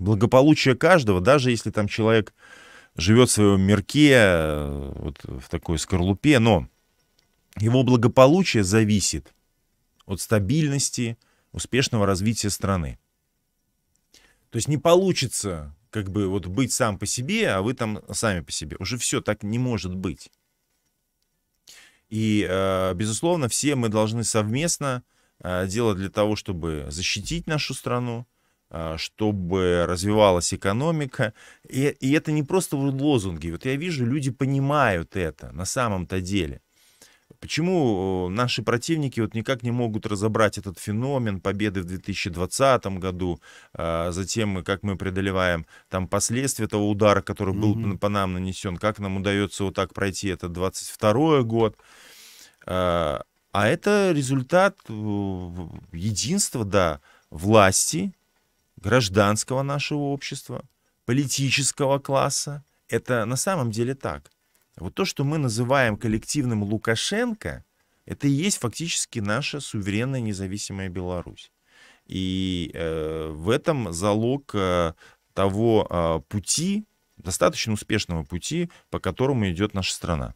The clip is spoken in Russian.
благополучие каждого, даже если там человек живет в своем мирке, э, вот в такой скорлупе, но его благополучие зависит от стабильности, успешного развития страны. То есть не получится как бы вот быть сам по себе, а вы там сами по себе. Уже все так не может быть. И, э, безусловно, все мы должны совместно э, делать для того, чтобы защитить нашу страну, а, чтобы развивалась экономика. И, и это не просто вот лозунги. Вот я вижу, люди понимают это на самом-то деле. Почему наши противники вот никак не могут разобрать этот феномен победы в 2020 году, а, затем как мы преодолеваем там последствия того удара, который был mm-hmm. по нам нанесен, как нам удается вот так пройти этот 22 год. А, а это результат единства, да, власти, гражданского нашего общества, политического класса. Это на самом деле так. Вот то, что мы называем коллективным Лукашенко, это и есть фактически наша суверенная независимая Беларусь. И э, в этом залог э, того э, пути, достаточно успешного пути, по которому идет наша страна.